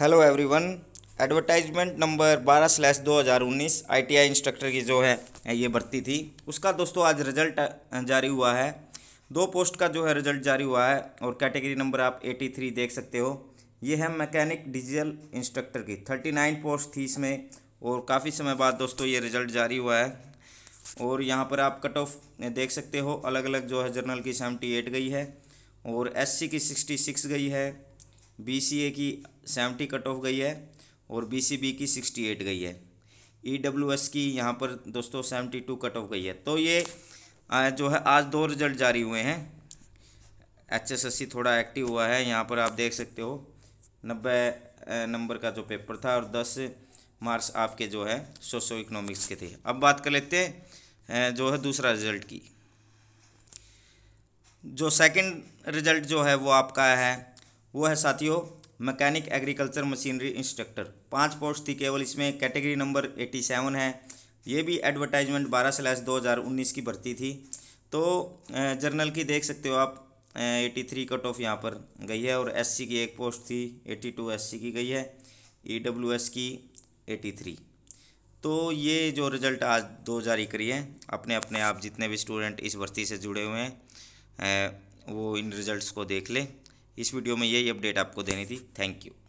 hello everyone advertisement number बारह slash दो हज़ार उन्नीस आई टी आई इंस्ट्रक्टर की जो है ये भर्ती थी उसका दोस्तों आज रिजल्ट जारी हुआ है दो पोस्ट का जो है रिजल्ट जारी हुआ है और कैटेगरी नंबर आप एटी थ्री देख सकते हो ये है मैकेनिक डिजिटल इंस्ट्रक्टर की थर्टी नाइन पोस्ट थी इसमें और काफ़ी समय बाद दोस्तों ये रिजल्ट जारी हुआ है और यहाँ पर आप कट ऑफ देख सकते हो अलग अलग जो है जर्नल की सेवेंटी एट गई है और एस की सिक्सटी सिक्स गई है बी की सेवेंटी कट ऑफ गई है और बी की सिक्सटी एट गई है ई e की यहाँ पर दोस्तों सेवेंटी टू कट ऑफ गई है तो ये जो है आज दो रिजल्ट जारी हुए हैं एच थोड़ा एक्टिव हुआ है यहाँ पर आप देख सकते हो नब्बे नंबर का जो पेपर था और दस मार्क्स आपके जो है सोशो इकोनॉमिक्स के थे अब बात कर लेते हैं जो है दूसरा रिजल्ट की जो सेकंड रिजल्ट जो है वो आपका है वो है साथियों मैकेनिक एग्रीकल्चर मशीनरी इंस्ट्रक्टर पाँच पोस्ट थी केवल इसमें कैटेगरी नंबर एटी सेवन है ये भी एडवर्टाइजमेंट बारह स्लैश दो हज़ार उन्नीस की भर्ती थी तो जर्नल की देख सकते हो आप एटी थ्री कट ऑफ यहाँ पर गई है और एस सी की एक पोस्ट थी एटी टू एस सी की गई है ई डब्ल्यू एस की एटी थ्री तो ये जो रिज़ल्ट आज दो जारी करी है अपने अपने आप जितने भी स्टूडेंट इस भर्ती से जुड़े हुए हैं वो इन रिज़ल्ट को देख लें इस वीडियो में यही अपडेट आपको देनी थी थैंक यू